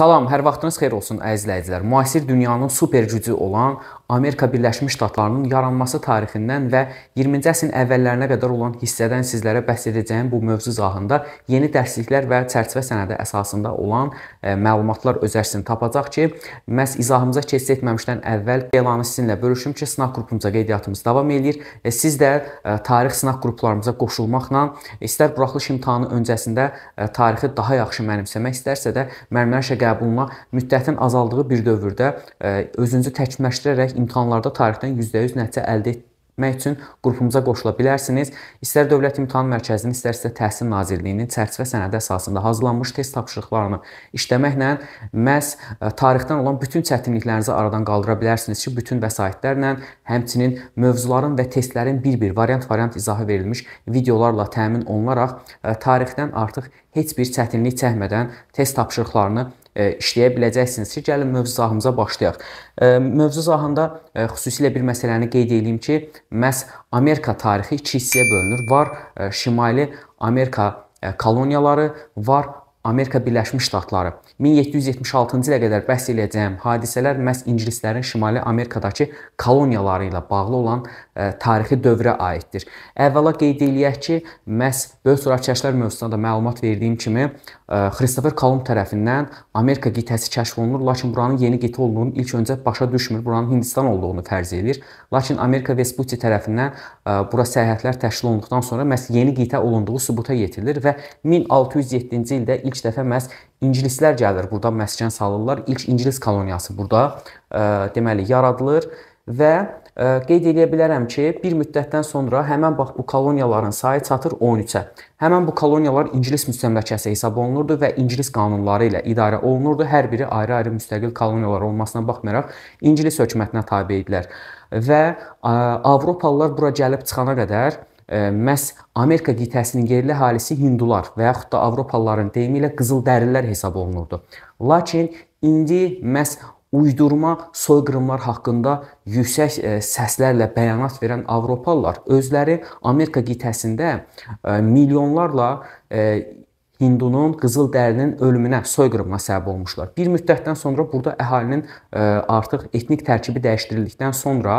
Salam, hər vaxtınız xeyir olsun əziz izləyicilər. Müasir dünyanın super gücü olan Amerika Birləşmiş Ştatlarının yaranması tarixindən və 20-ci əsrin əvvəllərinə qədər olan hissədən sizlərə bəhs edəcəyim bu mövzu zahında yeni dərsliklər və çərçivə sənədi əsasında olan ə, e, məlumatlar öz əksini tapacaq ki, məhz izahımıza keçid etməmişdən əvvəl elanı sizinlə bölüşüm ki, sınaq qrupumuza qeydiyyatımız davam eləyir. Siz də ə, e, tarix sınaq qruplarımıza qoşulmaqla istər buraxılış imtahanı öncəsində ə, e, tarixi daha yaxşı mənimsəmək istərsə də müəllimlər işə qəbuluna müddətin azaldığı bir dövrdə özünüzü təkmilləşdirərək imtahanlarda tarixdən %100 nəticə əldə etmək üçün qrupumuza qoşula bilərsiniz. İstər Dövlət İmtahan Mərkəzinin, istərsə Təhsil Nazirliyinin çərçivə sənədi əsasında hazırlanmış test tapşırıqlarını işləməklə məhz e, tarixdən olan bütün çətinliklərinizi aradan qaldıra bilərsiniz ki, bütün vəsaitlərlə, həmçinin mövzuların və testlərin bir-bir variant-variant izahı verilmiş videolarla təmin olunaraq e, tarixdən artıq heç bir çətinlik çəkmədən test tapşırıqlarını E, işləyə biləcəksiniz ki, gəlin mövzu sahəmıza başlayaq. E, mövzu sahəndə e, xüsusilə bir məsələni qeyd edeyim ki, məhz Amerika tarixi iki hissəyə bölünür. Var Şimali Amerika koloniyaları, var Amerika Birləşmiş Ştatları 1776-cı ilə qədər bəhs eləyəcəyim hadisələr məhz ingilislərin Şimali Amerikadakı koloniyaları ilə bağlı olan ə, e, tarixi dövrə aiddir. Əvvəla qeyd eləyək ki, məhz böyük sürətkeşlər mövzusunda da məlumat verdiyim kimi ə, e, Christopher Kolumb tərəfindən Amerika qitəsi kəşf olunur, lakin buranın yeni qitə olduğunu ilk öncə başa düşmür, buranın Hindistan olduğunu fərz edir. Lakin Amerika Vespucci tərəfindən ə, e, bura səyahətlər təşkil olunduqdan sonra məhz yeni qitə olunduğu sübuta yetirilir və 1607-ci ildə ilk dəfə məhz ingilislər gəlir, burada məskən salırlar. İlk ingilis koloniyası burada ə, e, deməli yaradılır və ə, e, qeyd edə bilərəm ki, bir müddətdən sonra həmin bax bu koloniyaların sayı çatır 13-ə. Həmin bu koloniyalar ingilis müstəmləkəsi hesab olunurdu və ingilis qanunları ilə idarə olunurdu. Hər biri ayrı-ayrı müstəqil koloniyalar olmasına baxmayaraq ingilis hökumətinə tabe idilər və ə, e, Avropalılar bura gəlib çıxana qədər məhz Amerika qitəsinin yerli əhalisi hindular və yaxud da avropalıların deyimi ilə qızıldərilər hesab olunurdu. Lakin indi məhz uydurma soyqırımlar haqqında yüksək e, səslərlə bəyanat verən avropalılar özləri Amerika qitəsində e, milyonlarla e, hindunun, qızıl dərinin ölümünə, soyqırımına səbəb olmuşlar. Bir müddətdən sonra burada əhalinin artıq etnik tərkibi dəyişdirildikdən sonra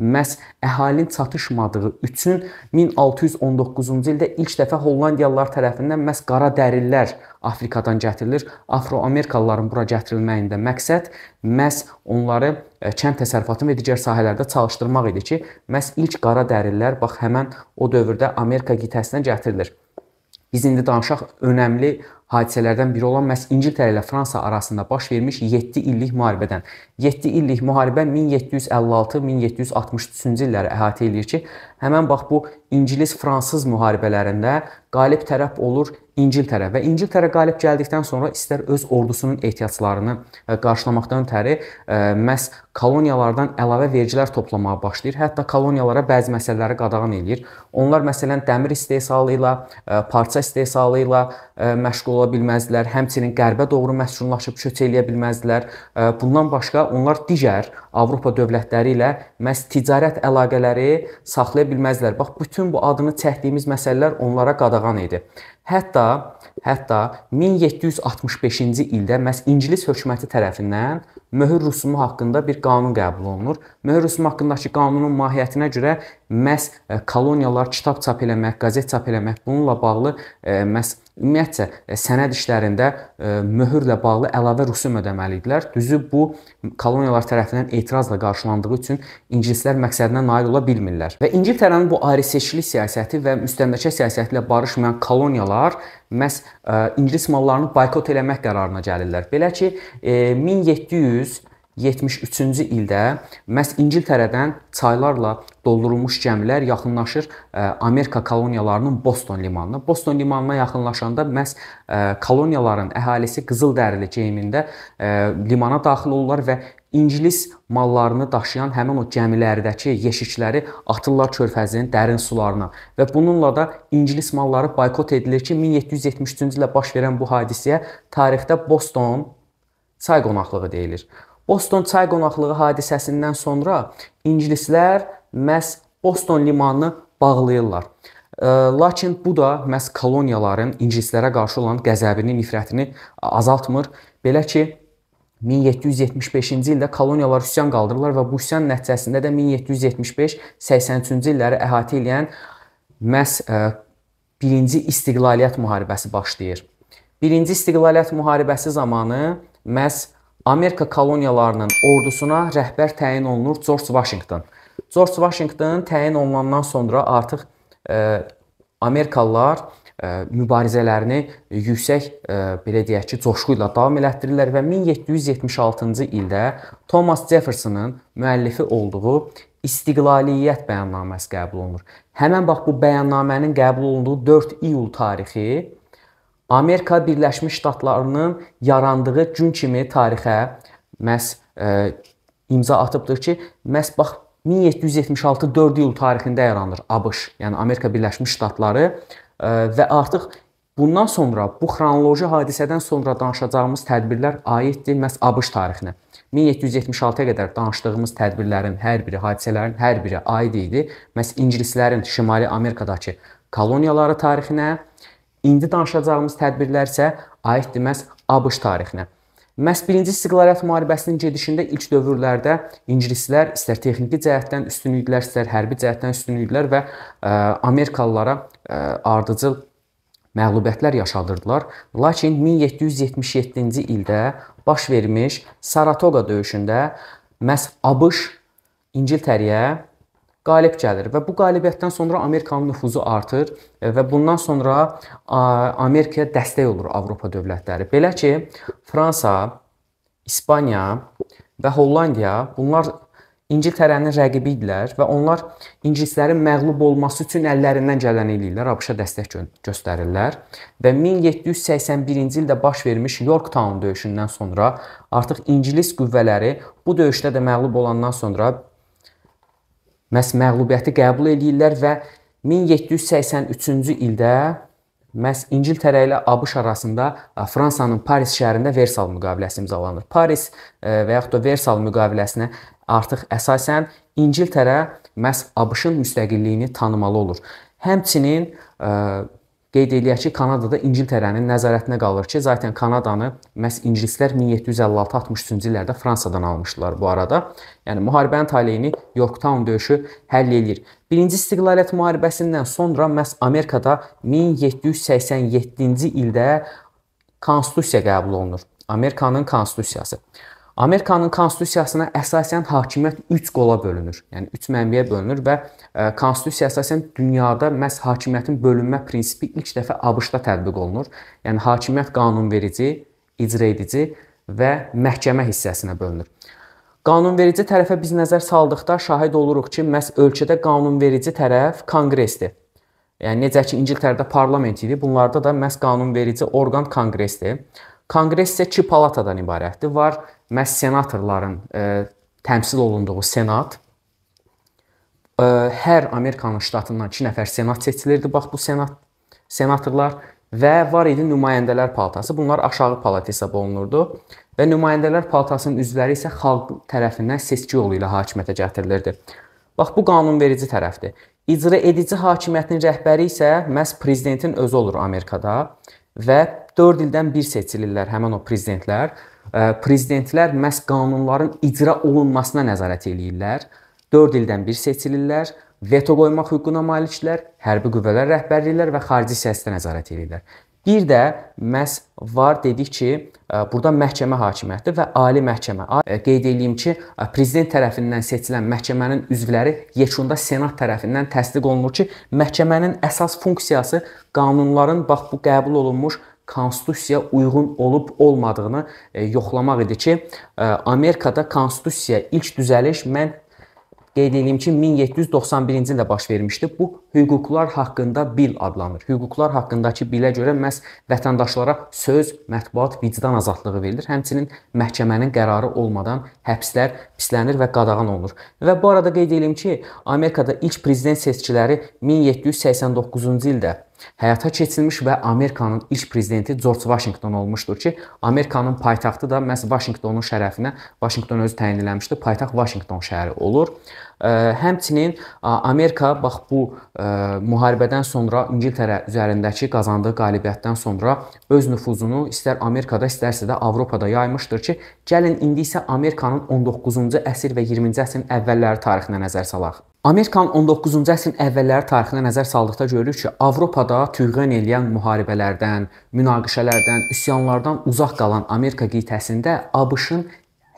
məhz əhalinin çatışmadığı üçün 1619-cu ildə ilk dəfə Hollandiyalılar tərəfindən məhz qara dərilər Afrikadan gətirilir. Afroamerikalıların bura gətirilməyində məqsəd məhz onları e, kənd təsərrüfatı və digər sahələrdə çalışdırmaq idi ki, məhz ilk qara dərilər bax həmin o dövrdə Amerika qitəsinə gətirilir. Biz indi danışaq önəmli hadisələrdən biri olan məhz İngiltərə ilə Fransa arasında baş vermiş 7 illik müharibədən. 7 illik müharibə 1756-1763-cü illəri əhatə eləyir ki, Həmin bax bu İngilis-Fransız müharibələrində qalib tərəf olur İngiltərə və İngiltərə qalib gəldikdən sonra istər öz ordusunun ehtiyaclarını e, qarşılamaqdan ötəri e, məhz koloniyalardan əlavə vergilər toplamağa başlayır. Hətta koloniyalara bəzi məsələləri qadağan eləyir. Onlar məsələn dəmir istehsalı ilə, e, parça istehsalı ilə məşğul ola bilməzdilər. Həmçinin qərbə doğru məskunlaşıb köç eləyə bilməzdilər. Bundan başqa onlar digər Avropa dövlətləri ilə məhz ticarət əlaqələri saxlaya edə bilməzlər. Bax bütün bu adını çəkdiyimiz məsələlər onlara qadağan idi. Hətta hətta 1765-ci ildə məhz ingilis hökuməti tərəfindən möhür rüsumu haqqında bir qanun qəbul olunur. Möhür rüsumu haqqındakı qanunun mahiyyətinə görə məhz e, koloniyalar kitab çap eləmək, qəzet çap eləmək, bununla bağlı e, məhz ümumiyyətcə e, sənəd işlərində möhürlə bağlı əlavə rüsum ödəməli idilər. Düzü bu koloniyalar tərəfindən etirazla qarşılandığı üçün ingilislər məqsədinə nail ola bilmirlər. Və İngiltərənin bu ayrıseçkilik siyasəti və müstəmləkə siyasəti ilə barışmayan koloniyalar məhz e, ingilis mallarını boykot eləmək qərarına gəlirlər. Belə ki, 1700 e, 73-cü ildə məhz İngiltərədən çaylarla doldurulmuş gəmilər yaxınlaşır e, Amerika koloniyalarının Boston limanına. Boston limanına yaxınlaşanda məhz koloniyaların əhalisi qızıl dərili geyimində limana daxil olurlar və ingilis mallarını daşıyan həmin o gəmilərdəki yeşikləri atırlar körfəzin dərin sularına və bununla da ingilis malları boykot edilir ki, 1773-cü ildə baş verən bu hadisəyə tarixdə Boston çay qonaqlığı deyilir. Boston çay qonaqlığı hadisəsindən sonra ingilislər məhz Boston limanını bağlayırlar. Lakin bu da məhz koloniyaların ingilislərə qarşı olan qəzəbini, nifrətini azaltmır. Belə ki, 1775-ci ildə koloniyalar üsyan qaldırırlar və bu üsyan nəticəsində də 1775-83-cü illəri əhatə edən məhz 1-ci e, İstiqlaliyyət müharibəsi başlayır. 1-ci İstiqlaliyyət müharibəsi zamanı məhz Amerika koloniyalarının ordusuna rəhbər təyin olunur George Washington. George Washington təyin olunandan sonra artıq ə, e, Amerikalılar E, mübarizələrini yüksək e, belə deyək ki, coşqu ilə davam elətdirirlər və 1776-cı ildə Thomas Jeffersonın müəllifi olduğu İstiqlaliyyət bəyannaməsi qəbul olunur. Həmin bax bu bəyannamənin qəbul olunduğu 4 iyul tarixi Amerika Birləşmiş Ştatlarının yarandığı gün kimi tarixə məs e, imza atıbdır ki, məs bax 1776 4 iyul tarixində yaranır ABŞ, yəni Amerika Birləşmiş Ştatları və artıq bundan sonra bu xronoloji hadisədən sonra danışacağımız tədbirlər aiddir məhz ABŞ tarixinə. 1776-ya qədər danışdığımız tədbirlərin hər biri, hadisələrin hər biri aid idi məhz ingilislərin Şimali Amerikadakı koloniyaları tarixinə. İndi danışacağımız tədbirlər isə aiddir məhz ABŞ tarixinə. Məhz birinci istiqlaliyyət müharibəsinin gedişində ilk dövrlərdə ingilislər istər texniki cəhətdən üstünlüklər, istər hərbi cəhətdən üstünlüklər və ə, e, Amerikalılara ə, e, ardıcıl məğlubiyyətlər yaşadırdılar. Lakin 1777-ci ildə baş vermiş Saratoga döyüşündə məhz ABŞ İngiltərəyə qalib gəlir və bu qalibiyyətdən sonra Amerikanın nüfuzu artır və bundan sonra Amerikaya dəstək olur Avropa dövlətləri. Belə ki, Fransa, İspaniya və Hollandiya bunlar İngiltərənin rəqibi idilər və onlar ingilislərin məğlub olması üçün əllərindən gələni eləyirlər, ABŞ-a dəstək gö göstərirlər və 1781-ci ildə baş vermiş Yorktown döyüşündən sonra artıq ingilis qüvvələri bu döyüşdə də məğlub olandan sonra məhz məğlubiyyəti qəbul eləyirlər və 1783-cü ildə məhz İngiltərə ilə ABŞ arasında e, Fransanın Paris şəhərində Versal müqaviləsi imzalanır. Paris e, və yaxud da Versal müqaviləsinə artıq əsasən İngiltərə məhz ABŞ-ın müstəqilliyini tanımalı olur. Həmçinin e, Qeyd eləyək ki, Kanadada İngiltərənin nəzarətinə qalır ki, zaten Kanadanı məhz ingilislər 1756-63-cü illərdə Fransadan almışdılar bu arada. Yəni müharibənin taleyini Yorktown döyüşü həll eləyir. Birinci İstiqlaliyyət müharibəsindən sonra məhz Amerikada 1787-ci ildə konstitusiya qəbul olunur. Amerikanın konstitusiyası. Amerikanın konstitusiyasına əsasən hakimiyyət 3 qola bölünür. Yəni 3 mənbəyə bölünür və e, konstitusiyaya əsasən dünyada məhz hakimiyyətin bölünmə prinsipi ilk dəfə ABŞ-da tətbiq olunur. Yəni hakimiyyət qanunverici, icraedici və məhkəmə hissəsinə bölünür. Qanunverici tərəfə biz nəzər saldıqda şahid oluruq ki, məhz ölkədə qanunverici tərəf Konqresdir. Yəni necə ki İngiltərədə parlament idi, bunlarda da məhz qanunverici orqan Konqresdir. Konqres isə 2 palatadan ibarətdir. Var məhz senatorların e, təmsil olunduğu senat. E, hər Amerikanın ştatından 2 nəfər senat seçilirdi. Bax bu senat senatorlar və var idi nümayəndələr palatası. Bunlar aşağı palata hesab olunurdu və nümayəndələr palatasının üzvləri isə xalq tərəfindən seçki yolu ilə hakimiyyətə gətirilirdi. Bax bu qanunverici tərəfdir. İcra edici hakimiyyətin rəhbəri isə məhz prezidentin özü olur Amerikada və 4 ildən bir seçilirlər həmin o prezidentlər. Prezidentlər məhz qanunların icra olunmasına nəzarət eləyirlər. 4 ildən bir seçilirlər, veto qoymaq hüququna malikdirlər, hərbi qüvvələr rəhbərliyirlər və xarici siyasətə nəzarət eləyirlər. Bir də məhz var dedik ki, e, burada məhkəmə hakimiyyəti və ali məhkəmə. E, qeyd eləyim ki, e, prezident tərəfindən seçilən məhkəmənin üzvləri yekunda senat tərəfindən təsdiq olunur ki, məhkəmənin əsas funksiyası qanunların bax bu qəbul olunmuş konstitusiyaya uyğun olub olmadığını yoxlamaq idi ki, Amerikada konstitusiyaya ilk düzəliş mən qeyd edeyim ki, 1791-ci ildə baş vermişdi. Bu hüquqlar haqqında bil adlanır. Hüquqlar haqqındakı bilə görə məhz vətəndaşlara söz, mətbuat, vicdan azadlığı verilir. Həmçinin məhkəmənin qərarı olmadan həbslər pislənir və qadağan olunur. Və bu arada qeyd edeyim ki, Amerikada ilk prezident seçkiləri 1789-cu ildə həyata keçirilmiş və Amerikanın ilk prezidenti George Washington olmuşdur ki, Amerikanın paytaxtı da məhz Washingtonun şərəfinə Washington özü təyin eləmişdi. Paytaxt Washington şəhəri olur. Həmçinin Amerika bax bu müharibədən sonra İngiltərə üzərindəki qazandığı qalibiyyətdən sonra öz nüfuzunu istər Amerikada, istərsə də Avropada yaymışdır ki, gəlin indi isə Amerikanın 19-cu əsr və 20-ci əsrin əvvəlləri tarixinə nəzər salaq. Amerikanın 19-cu əsrin əvvəlləri tarixinə nəzər saldıqda görürük ki, Avropada tüğyan eləyən müharibələrdən, münaqişələrdən, üsyanlardan uzaq qalan Amerika qitəsində ABŞ-ın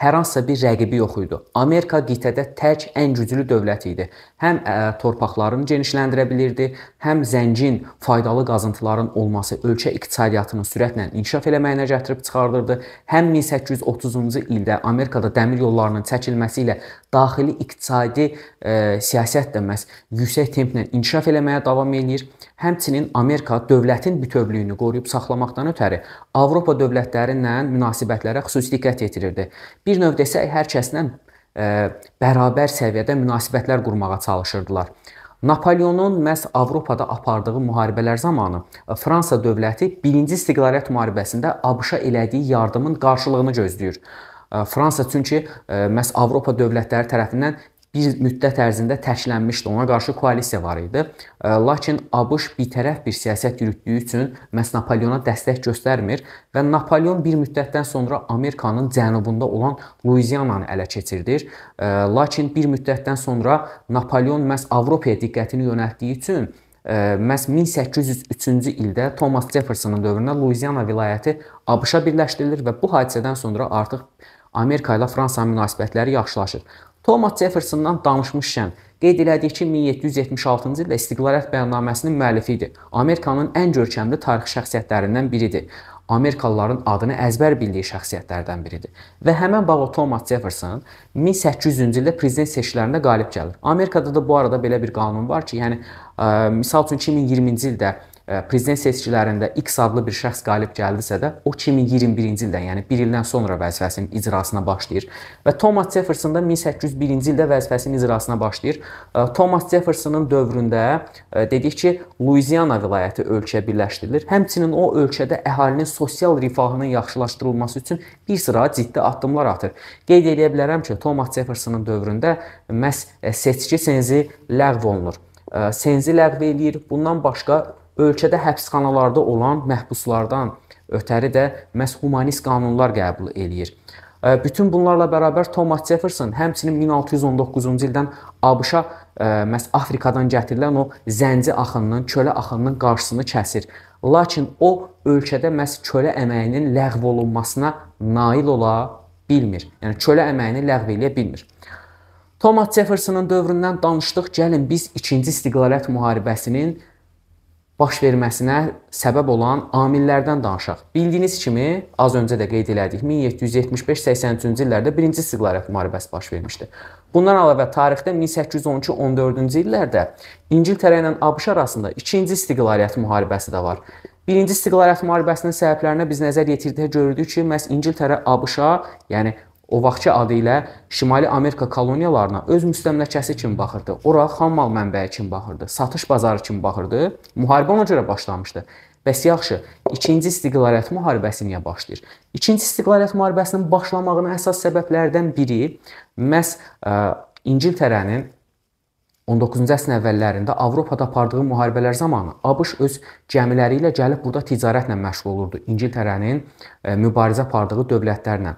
hər hansısa bir rəqibi yox idi. Amerika qitədə tək ən güclü dövlət idi. Həm ə, torpaqlarını genişləndirə bilirdi, həm zəngin, faydalı qazıntıların olması ölkə iqtisadiyyatının sürətlə inkişaf eləməyinə gətirib çıxardırdı, həm 1830-cu ildə Amerikada dəmir yollarının çəkilməsi ilə daxili iqtisadi ə, siyasət də məhz yüksək templə inkişaf eləməyə davam eləyir. Həmçinin Amerika dövlətin bütövlüyünü qoruyub saxlamaqdan ötəri Avropa dövlətləri ilə münasibətlərə xüsusi diqqət yetirirdi. Bir növ desək, hər kəslə e, bərabər səviyyədə münasibətlər qurmağa çalışırdılar. Napoleonun məhz Avropada apardığı müharibələr zamanı e, Fransa dövləti 1-ci istiqlaliyyət müharibəsində ABŞ-a elədiyi yardımın qarşılığını gözləyir. E, Fransa çünki məhz Avropa dövlətləri tərəfindən bir müddət ərzində təşlənmişdi. Ona qarşı koalisiya var idi. E, lakin ABŞ bitərəf bir siyasət yürütdüyü üçün məs Napoleona dəstək göstərmir və Napoleon bir müddətdən sonra Amerikanın cənubunda olan Luiziananı ələ keçirir. E, lakin bir müddətdən sonra Napoleon məs Avropaya diqqətini yönəltdiyi üçün e, məs 1803-cü ildə Thomas Jeffersonun dövründə Luiziana vilayəti ABŞ-a birləşdirilir və bu hadisədən sonra artıq Amerika ilə Fransa münasibətləri yaxşılaşır. Thomas Jeffersondan danışmışkən qeyd elədik ki, 1776-cı ildə İstiqlaliyyət bəyannaməsinin müəllifi idi. Amerikanın ən görkəmli tarixi şəxsiyyətlərindən biridir. Amerikalıların adını əzbər bildiyi şəxsiyyətlərdən biridir. Və həmən bax o Thomas Jefferson 1800-cü ildə prezident seçkilərində qalib gəlir. Amerikada da bu arada belə bir qanun var ki, yəni ə, misal üçün 2020-ci ildə E, prezident seçkilərində X adlı bir şəxs qalib gəldisə də, o 2021-ci ildən, yəni 1 ildən sonra vəzifəsinin icrasına başlayır və Thomas Jefferson da 1801-ci ildə vəzifəsinin icrasına başlayır. E, Thomas Jeffersonın dövründə e, dedik ki, Louisiana vilayəti ölkəyə birləşdirilir. Həmçinin o ölkədə əhalinin sosial rifahının yaxşılaşdırılması üçün bir sıra ciddi addımlar atır. Qeyd edə bilərəm ki, Thomas Jeffersonın dövründə məhz seçki senzi ləğv olunur. Senzi ləğv eləyir. Bundan başqa ölkədə həbsxanalarda olan məhbuslardan ötəri də məhz humanist qanunlar qəbul eləyir. E, bütün bunlarla bərabər Thomas Jefferson həmçinin 1619-cu ildən ABŞ-a e, məhz Afrikadan gətirilən o zənci axınının, kölə axınının qarşısını kəsir. Lakin o ölkədə məhz kölə əməyinin ləğv olunmasına nail ola bilmir. Yəni kölə əməyini ləğv eləyə bilmir. Thomas Jeffersonun dövründən danışdıq. Gəlin biz 2-ci istiqlaliyyət müharibəsinin baş verməsinə səbəb olan amillərdən danışaq. Bildiyiniz kimi, az öncə də qeyd elədik, 1775-83-cü illərdə 1-ci siqaret müharibəsi baş vermişdi. Bundan əlavə tarixdə 1812-14-cü illərdə İngiltərə ilə ABŞ arasında 2-ci istiqlaliyyət müharibəsi də var. Birinci istiqlaliyyət müharibəsinin səbəblərinə biz nəzər yetirdikdə görürdük ki, məhz İngiltərə ABŞ-a, yəni o vaxtki adı ilə Şimali Amerika koloniyalarına öz müstəmləkəsi kimi baxırdı. Ora xam mal mənbəyi kimi baxırdı, satış bazarı kimi baxırdı. Müharibə ona görə başlamışdı. Bəs yaxşı, 2-ci istiqlaliyyət müharibəsi niyə başlayır? 2-ci istiqlaliyyət müharibəsinin başlamağının əsas səbəblərdən biri məhz ə, e, İngiltərənin 19-cu əsrin əvvəllərində Avropada apardığı müharibələr zamanı ABŞ öz gəmiləri ilə gəlib burada ticarətlə məşğul olurdu İngiltərənin e, mübarizə apardığı dövlətlərlə.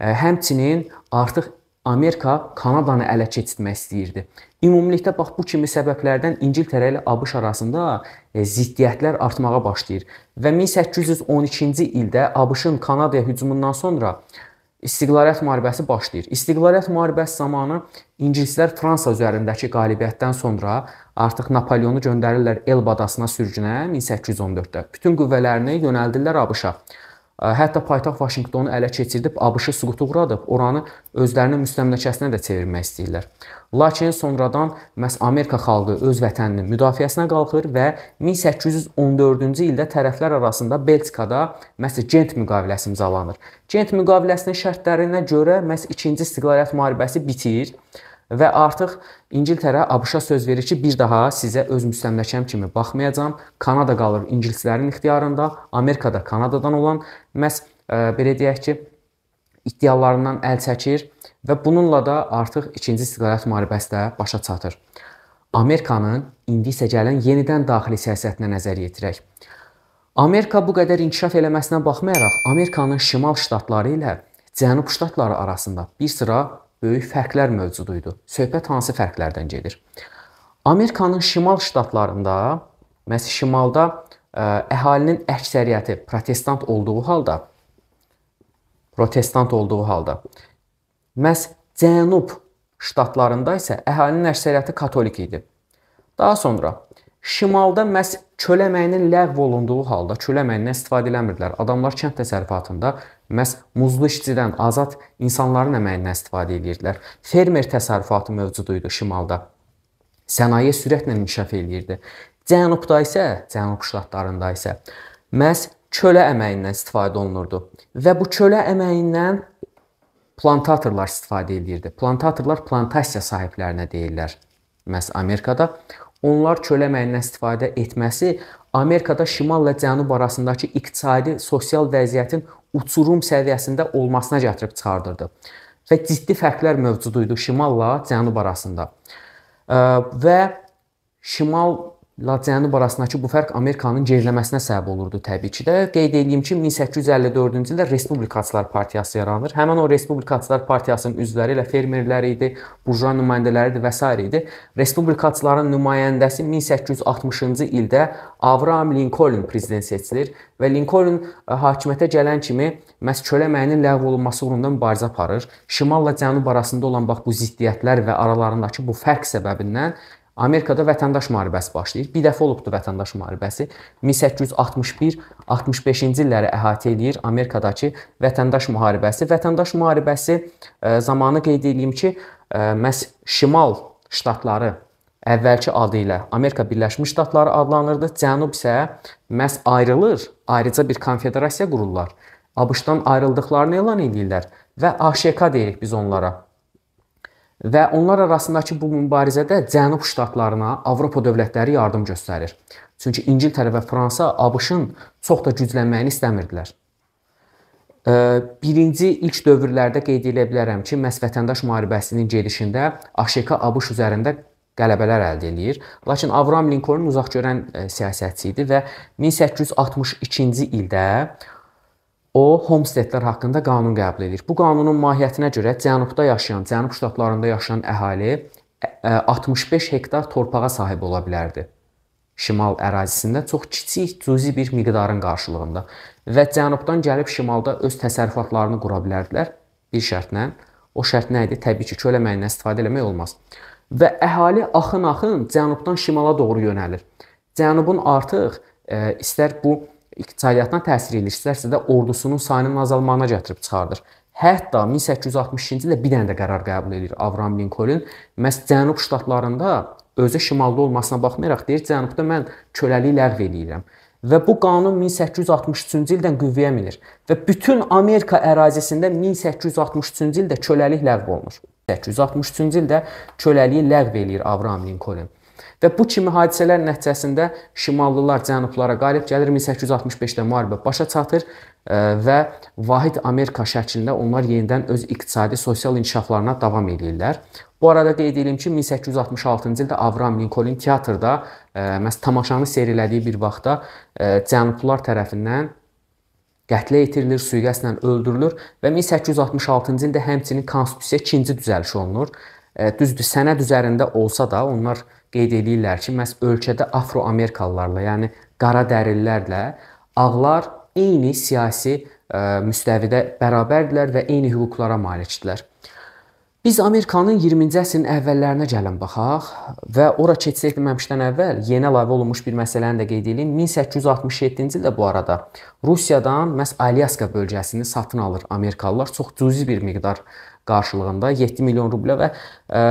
Həmçinin artıq Amerika Kanadanı ələ keçirmək istəyirdi. Ümumilikdə bax bu kimi səbəblərdən İngiltərə ilə ABŞ arasında e, ziddiyyətlər artmağa başlayır və 1812-ci ildə ABŞ-ın Kanadaya hücumundan sonra İstiqlaliyyət müharibəsi başlayır. İstiqlaliyyət müharibəsi zamanı ingilislər Fransa üzərindəki qalibiyyətdən sonra artıq Napoleonu göndərirlər Elba adasına sürgünə 1814-də. Bütün qüvvələrini yönəldirlər ABŞ-a. Hətta paytaxt Vaşinqtonu ələ keçirdib ABŞ-ı süquta uğradıb oranı özlərinin müstəmləkəsinə də çevirmək istəyirlər. Lakin sonradan məs Amerika xalqı öz vətəninin müdafiəsinə qalxır və 1814-cü ildə tərəflər arasında Belçikada məs Gent müqaviləsi imzalanır. Gent müqaviləsinin şərtlərinə görə məs 2-ci istiqlaliyyət müharibəsi bitir Və artıq İngiltərə ABŞ-a söz verir ki, bir daha sizə öz müstəmləkəm kimi baxmayacağam. Kanada qalır ingilislərin ixtiyarında, Amerika da Kanadadan olan məs ə, e, belə deyək ki, iddialarından əl çəkir və bununla da artıq 2-ci istiqlaliyyət müharibəsi də başa çatır. Amerikanın indi isə gələn yenidən daxili siyasətinə nəzər yetirək. Amerika bu qədər inkişaf eləməsinə baxmayaraq, Amerikanın şimal ştatları ilə cənub ştatları arasında bir sıra böyük fərqlər mövcud idi. Söhbət hansı fərqlərdən gedir? Amerikanın şimal ştatlarında, məhz şimalda ə, e, əhalinin əksəriyyəti protestant olduğu halda protestant olduğu halda məhz cənub ştatlarında isə əhalinin əksəriyyəti katolik idi. Daha sonra şimalda məhz Çöl əməyinin ləğv olunduğu halda çöl əməyindən istifadə eləmirdilər. Adamlar kənd təsərrüfatında məhz muzlu işçidən azad insanların əməyindən istifadə edirdilər. Fermer təsərrüfatı mövcud idi şimalda. Sənaye sürətlə inkişaf eləyirdi. Cənubda isə, Cənub ştatlarında isə məhz çölə əməyindən istifadə olunurdu və bu çölə əməyindən plantatorlar istifadə edirdi. Plantatorlar plantasiya sahiblərinə deyirlər. Məs Amerikada onlar kölə əməyindən istifadə etməsi Amerikada şimalla cənub arasındakı iqtisadi, sosial vəziyyətin uçurum səviyyəsində olmasına gətirib çıxardırdı. Və ciddi fərqlər mövcud idi şimalla cənub arasında. Və şimal La Cənub arasındakı bu fərq Amerikanın geriləməsinə səbəb olurdu təbii ki də. Qeyd edeyim ki, 1854-cü ildə Respublikaçılar partiyası yaranır. Həmin o Respublikaçılar partiyasının üzvləri ilə fermerlər idi, burjua nümayəndələri idi və s. idi. Respublikaçıların nümayəndəsi 1860-cı ildə Avraham Lincoln prezident seçilir və Lincoln e, hakimiyyətə gələn kimi məhz kölə əməyinin ləğv olunması uğrunda mübarizə aparır. Şimalla Cənub arasında olan bax bu ziddiyyətlər və aralarındakı bu fərq səbəbindən Amerikada vətəndaş müharibəsi başlayır. Bir dəfə olubdu vətəndaş müharibəsi. 1861-65-ci illəri əhatə eləyir Amerikadakı vətəndaş müharibəsi. Vətəndaş müharibəsi e, zamanı qeyd edeyim ki, e, məs şimal ştatları əvvəlki adı ilə Amerika Birləşmiş Ştatları adlanırdı. Cənub isə məs ayrılır, ayrıca bir konfederasiya qururlar. ABŞ-dan ayrıldıqlarını elan edirlər və AŞK deyirik biz onlara və onlar arasındakı bu mübarizədə Cənub ştatlarına Avropa dövlətləri yardım göstərir. Çünki İngiltərə və Fransa ABŞ-ın çox da güclənməyini istəmirdilər. Birinci ilk dövrlərdə qeyd edə bilərəm ki, məhz vətəndaş müharibəsinin gedişində AŞK ABŞ üzərində qələbələr əldə eləyir. Lakin Abraham Lincoln uzaqgörən e, siyasətçi idi və 1862-ci ildə o homestedlər haqqında qanun qəbul edir. Bu qanunun mahiyyətinə görə cənubda yaşayan, cənub ştatlarında yaşayan əhali 65 hektar torpağa sahib ola bilərdi. Şimal ərazisində çox kiçik cüzi bir miqdarın qarşılığında və cənubdan gəlib şimalda öz təsərrüfatlarını qura bilərdilər bir şərtlə. O şərt nə idi? Təbii ki, kölə məyindən istifadə eləmək olmaz. Və əhali axın-axın cənubdan şimala doğru yönəlir. Cənubun artıq e, istər bu iqtisadiyyatına təsir edirsə də ordusunun sayının azalmağına gətirib çıxardır. Hətta 1862-ci ildə bir dənə də qərar qəbul edir Avram Linkoln. Məs Cənub ştatlarında özü şimalda olmasına baxmayaraq deyir, Cənubda mən köləliyi ləğv eləyirəm. Və bu qanun 1863-cü ildən qüvvəyə minir və bütün Amerika ərazisində 1863-cü ildə köləlik ləğv olunur. 1863-cü ildə köləliyi ləğv eləyir Avram Linkoln. Və bu kimi hadisələr nəticəsində şimallılar cənublara qalib gəlir. 1865-də müharibə başa çatır e, və vahid Amerika şəklində onlar yenidən öz iqtisadi, sosial inkişaflarına davam edirlər. Bu arada qeyd edim ki, 1866-cı ildə Avram Linkoln teatrda e, məhz tamaşanı seyirlədiyi bir vaxtda e, cənublular tərəfindən qətlə yetirilir, sui-qəsdlə öldürülür və 1866-cı ildə həmçinin konstitusiya ikinci düzəliş olunur. Düzdür, sənəd üzərində olsa da onlar qeyd edirlər ki, məhz ölkədə afroamerikalılarla, yəni qara dərillərlə ağlar eyni siyasi e, müstəvidə bərabərdirlər və eyni hüquqlara malikdirlər. Biz Amerikanın 20-ci əsrin əvvəllərinə gəlin baxaq və ora keçsək bilməmişdən əvvəl yeni əlavə olunmuş bir məsələni də qeyd edeyim. 1867-ci ildə bu arada Rusiyadan məhz Alyaska bölgəsini satın alır Amerikalılar çox cüzi bir miqdar qarşılığında 7 milyon rublə və ə, e,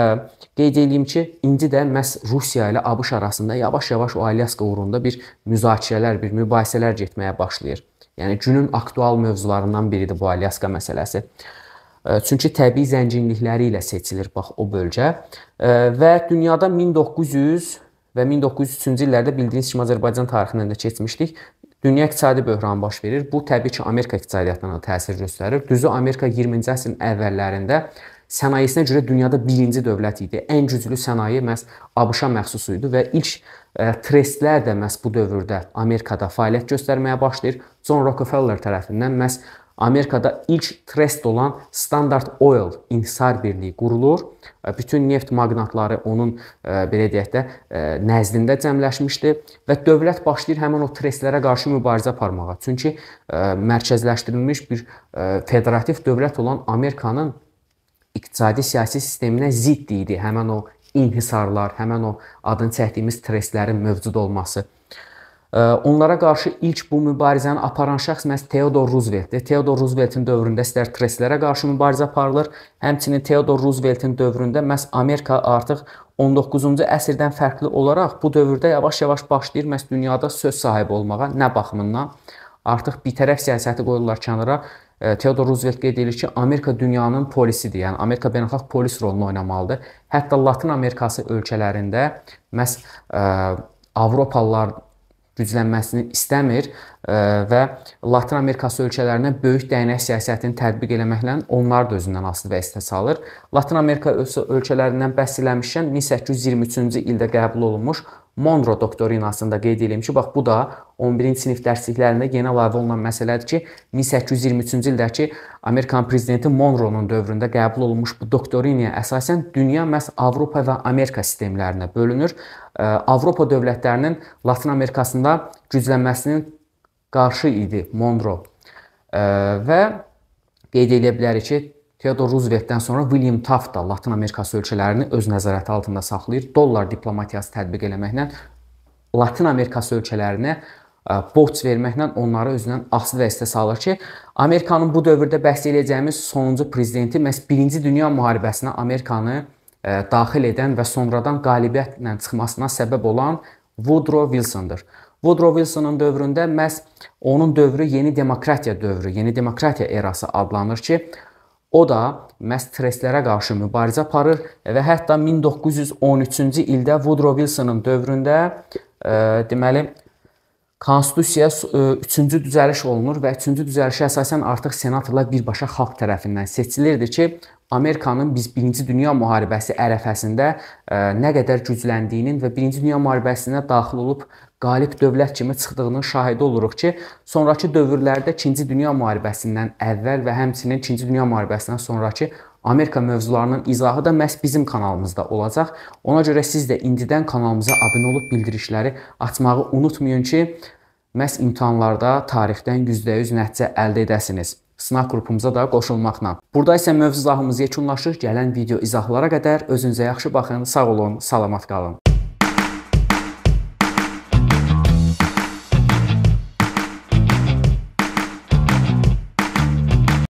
qeyd edeyim ki, indi də məhz Rusiya ilə ABŞ arasında yavaş-yavaş o Alyaska uğrunda bir müzakirələr, bir mübahisələr getməyə başlayır. Yəni günün aktual mövzularından biridir bu Alyaska məsələsi. Çünki təbii zənginlikləri ilə seçilir bax o bölgə və dünyada 1900 və 1903-cü illərdə bildiyiniz kimi Azərbaycan tarixindən də keçmişdik. Dünya iqtisadi böhranı baş verir. Bu təbii ki, Amerika iqtisadiyyatına da təsir göstərir. Düzü Amerika 20-ci əsrin əvvəllərində sənayesinə görə dünyada birinci dövlət idi. Ən güclü sənaye məhz ABŞ-a məxsus idi və ilk trestlər də məhz bu dövrdə Amerikada fəaliyyət göstərməyə başlayır. John Rockefeller tərəfindən məhz Amerikada ilk trest olan Standard Oil inhisar birliyi qurulur. E, bütün neft maqnatları onun e, belə deyək də e, nəzdində cəmləşmişdi və dövlət başlayır həmin o trestlərə qarşı mübarizə aparmağa. Çünki mərkəzləşdirilmiş bir federativ dövlət olan Amerikanın iqtisadi siyasi sisteminə zidd idi həmin o inhisarlar, həmin o adını çəkdiyimiz trestlərin mövcud olması. Onlara qarşı ilk bu mübarizəni aparan şəxs məhz Theodor Rooseveltdir. Theodor Rooseveltin dövründə sərtrestlərə qarşı mübarizə aparılır. Həmçinin Theodor Rooseveltin dövründə məhz Amerika artıq 19-cu əsrdən fərqli olaraq bu dövrdə yavaş-yavaş başlayır məhz dünyada söz sahibi olmağa. Nə baxımından? Artıq bitərəf siyasəti qoyurlar kənara. Theodor Roosevelt qeyd edir ki, Amerika dünyanın polisidir. Yəni Amerika beynəlxalq polis rolunu oynamalıdır. Hətta Latin Amerikası ölkələrində məhz ə, e, Avropalılar güclənməsini istəmir e, və Latin Amerikası ölkələrinə böyük dəyənək siyasətini tətbiq eləməklə onlar da özündən asılı vəziyyətə salır. Latin Amerika ölkələrindən bəhs eləmişəm 1823-cü ildə qəbul olunmuş Monroe doktrinasında qeyd edeyim ki, bax bu da 11-ci sinif dərsliklərində yenə əlavə olunan məsələdir ki, 1823-cü ildəki Amerikan prezidenti Monroe-nun dövründə qəbul olunmuş bu doktrinaya əsasən dünya məhz Avropa və Amerika sistemlərinə bölünür. Avropa dövlətlərinin Latin Amerikasında güclənməsinin qarşı idi Monroe. Və qeyd edə bilərik ki, Theodor Rooseveltdən sonra William Taft da Latın Amerikası ölkələrini öz nəzarəti altında saxlayır. Dollar diplomatiyası tətbiq eləməklə Latın Amerikası ölkələrinə e, borc verməklə onları özündən asılı vəziyyətə salır ki, Amerikanın bu dövrdə bəhs edəcəyimiz sonuncu prezidenti məhz 1-ci Dünya müharibəsinə Amerikanı e, daxil edən və sonradan qalibiyyətlə çıxmasına səbəb olan Woodrow Wilsondur. Woodrow Wilsonun dövründə məhz onun dövrü yeni demokratiya dövrü, yeni demokratiya erası adlanır ki, O da məhz stresslərə qarşı mübarizə aparır və hətta 1913-cü ildə Woodrow Wilsonun dövründə ə, e, deməli Konstitusiya 3-cü e, düzəliş olunur və 3-cü düzəlişə əsasən artıq senatorlar birbaşa xalq tərəfindən seçilirdi ki, Amerikanın biz 1-ci Dünya müharibəsi ərəfəsində ə, e, nə qədər gücləndiyinin və 1-ci Dünya müharibəsinə daxil olub qalib dövlət kimi çıxdığının şahidi oluruq ki, sonrakı dövrlərdə 2-ci dünya müharibəsindən əvvəl və həmçinin 2-ci dünya müharibəsindən sonrakı Amerika mövzularının izahı da məhz bizim kanalımızda olacaq. Ona görə siz də indidən kanalımıza abunə olub bildirişləri açmağı unutmayın ki, məhz imtahanlarda tarixdən %100 nəticə əldə edəsiniz. Sınaq qrupumuza da qoşulmaqla. Burada isə mövzu izahımız yekunlaşır. Gələn video izahlara qədər özünüzə yaxşı baxın, sağ olun, salamat qalın.